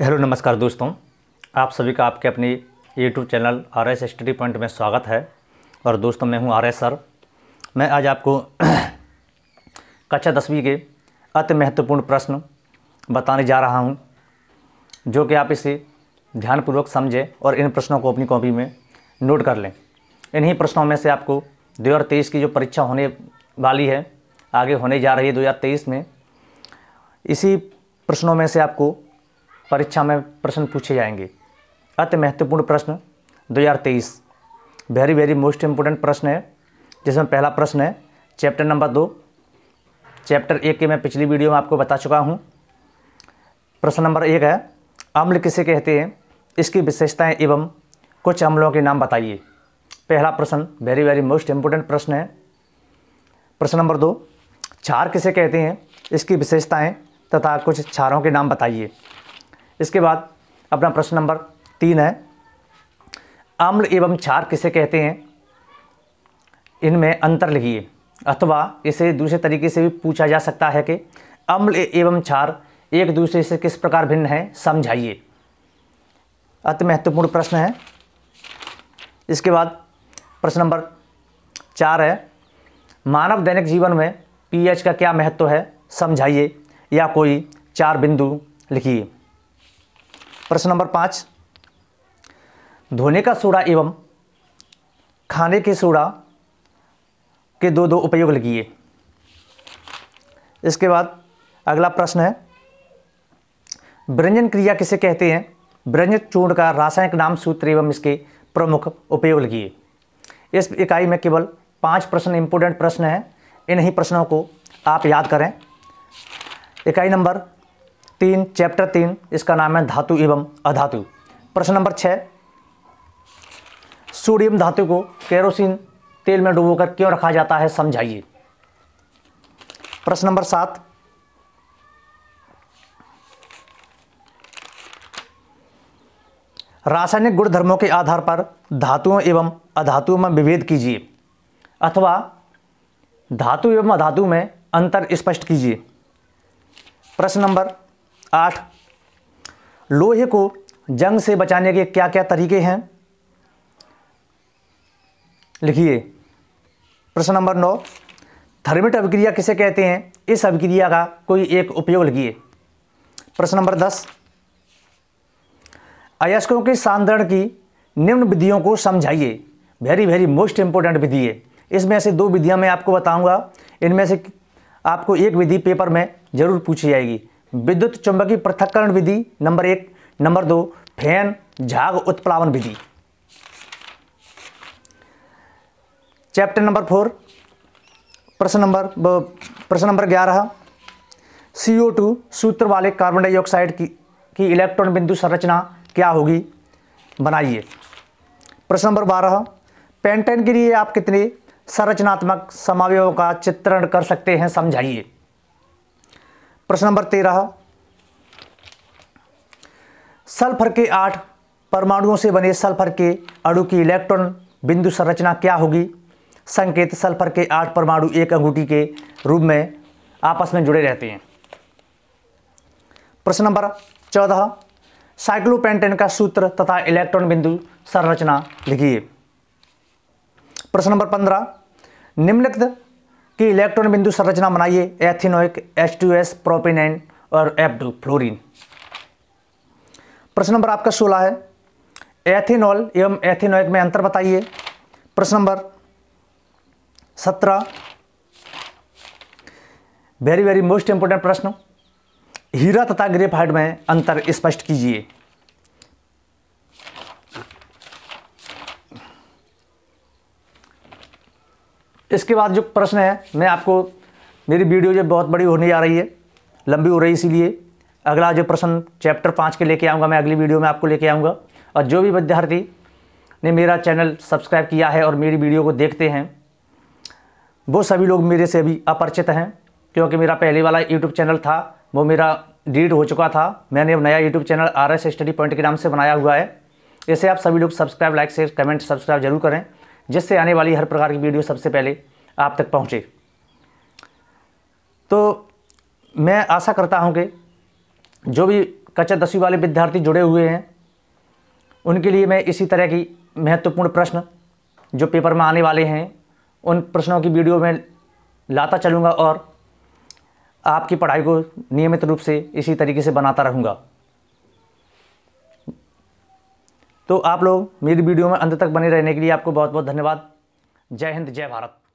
hello नमस्कार दोस्तों आप सभी का आपके अपनी YouTube channel R S study point में स्वागत है और दोस्तों मैं हूं आर एस सर मैं आज आपको कक्षा दसवीं के अति महत्वपूर्ण प्रश्न बताने जा रहा हूं जो कि आप इसे ध्यानपूर्वक समझें और इन प्रश्नों को अपनी कॉपी में नोट कर लें इन्हीं प्रश्नों में से आपको दो की जो परीक्षा होने वाली है आगे होने जा रही है दो में इसी प्रश्नों में से आपको परीक्षा में प्रश्न पूछे जाएंगे अति महत्वपूर्ण प्रश्न 2023 वेरी वेरी मोस्ट इम्पोर्टेंट प्रश्न है जिसमें पहला प्रश्न है चैप्टर नंबर दो चैप्टर एक के मैं पिछली वीडियो में आपको बता चुका हूँ प्रश्न नंबर एक है अम्ल किसे कहते हैं इसकी विशेषताएँ एवं कुछ अम्लों के नाम बताइए पहला प्रश्न वेरी वेरी मोस्ट इम्पोर्टेंट प्रश्न है प्रश्न नंबर दो क्षार किसे कहते हैं इसकी विशेषताएं तथा कुछ क्षारों के नाम बताइए इसके बाद अपना प्रश्न नंबर तीन है अम्ल एवं क्षार किसे कहते हैं इनमें अंतर लिखिए अथवा इसे दूसरे तरीके से भी पूछा जा सकता है कि अम्ल एवं क्षार एक दूसरे से किस प्रकार भिन्न है समझाइए अति महत्वपूर्ण प्रश्न है इसके बाद प्रश्न नंबर चार है मानव दैनिक जीवन में पीएच का क्या महत्व है समझाइए या कोई चार बिंदु लिखिए प्रश्न नंबर पाँच धोने का सोडा एवं खाने के सोडा के दो दो उपयोग लगिए इसके बाद अगला प्रश्न है व्यंजन क्रिया किसे कहते हैं व्यंजन चूर्ण का रासायनिक नाम सूत्र एवं इसके प्रमुख उपयोग लगिए इस इकाई में केवल पांच प्रश्न इंपोर्टेंट प्रश्न हैं इन्हीं प्रश्नों को आप याद करें इकाई नंबर तीन चैप्टर तीन इसका नाम है धातु एवं अधातु प्रश्न नंबर छः सोडियम धातु को केरोसिन तेल में डुबोकर क्यों रखा जाता है समझाइए प्रश्न नंबर सात रासायनिक गुणधर्मों के आधार पर धातुओं एवं अधातुओं में विभेद कीजिए अथवा धातु एवं अधातु में अंतर स्पष्ट कीजिए प्रश्न नंबर आठ लोहे को जंग से बचाने के क्या क्या तरीके हैं लिखिए प्रश्न नंबर नौ थर्मिट अभिक्रिया किसे कहते हैं इस अभिक्रिया का कोई एक उपयोग लिखिए प्रश्न नंबर दस अयस्कों के सांद्रण की निम्न विधियों को समझाइए वेरी वेरी मोस्ट इंपॉर्टेंट विधि है इसमें से दो विधियाँ मैं आपको बताऊंगा इनमें से आपको एक विधि पेपर में ज़रूर पूछी जाएगी विद्युत चुंबकीय पृथक्करण विधि नंबर एक नंबर दो फैन झाग उत्प्लावन विधि चैप्टर नंबर फोर प्रश्न नंबर प्रश्न नंबर ग्यारह सी ओ टू सूत्र वाले कार्बन डाइऑक्साइड की, की इलेक्ट्रॉन बिंदु संरचना क्या होगी बनाइए प्रश्न नंबर बारह पेंटेन के लिए आप कितने संरचनात्मक समावयों का चित्रण कर सकते हैं समझाइए प्रश्न नंबर तेरह सल्फर के आठ परमाणुओं से बने सल्फर के अणु की इलेक्ट्रॉन बिंदु संरचना क्या होगी संकेत सल्फर के आठ परमाणु एक अंगूठी के रूप में आपस में जुड़े रहते हैं प्रश्न नंबर चौदह साइक्लोपेंटेन का सूत्र तथा इलेक्ट्रॉन बिंदु संरचना लिखिए प्रश्न नंबर पंद्रह निम्नलिखित कि इलेक्ट्रॉन बिंदु संरचना बनाइए ethanoic H two S propanone और एपडो फ्लोरिन प्रश्न नंबर आपका सोलह है एथिनॉल एवं एथिनोइक में अंतर बताइए प्रश्न नंबर सत्रह वेरी वेरी मोस्ट इंपोर्टेंट प्रश्न हीरा तथा ग्रेफाइड में अंतर स्पष्ट कीजिए इसके बाद जो प्रश्न है मैं आपको मेरी वीडियो जो बहुत बड़ी होने जा रही है लंबी हो रही इसीलिए अगला जो प्रश्न चैप्टर पाँच के लेके आऊँगा मैं अगली वीडियो में आपको लेके आऊँगा और जो भी विद्यार्थी ने मेरा चैनल सब्सक्राइब किया है और मेरी वीडियो को देखते हैं वो सभी लोग मेरे से अभी अपरिचित हैं क्योंकि मेरा पहले वाला यूट्यूब चैनल था वो मेरा डिलीट हो चुका था मैंने अब नया YouTube channel R S study point के नाम से बनाया हुआ है इसे आप सभी लोग subscribe like share comment subscribe जरूर करें जिससे आने वाली हर प्रकार की वीडियो सबसे पहले आप तक पहुँचे तो मैं आशा करता हूँ कि जो भी कक्षा दसवीं वाले विद्यार्थी जुड़े हुए हैं उनके लिए मैं इसी तरह की महत्वपूर्ण प्रश्न जो पेपर में आने वाले हैं उन प्रश्नों की वीडियो में लाता चलूँगा और आपकी पढ़ाई को नियमित रूप से इसी तरीके से बनाता रहूँगा तो आप लोग मेरी वीडियो में अंत तक बने रहने के लिए आपको बहुत बहुत धन्यवाद जय हिंद जय भारत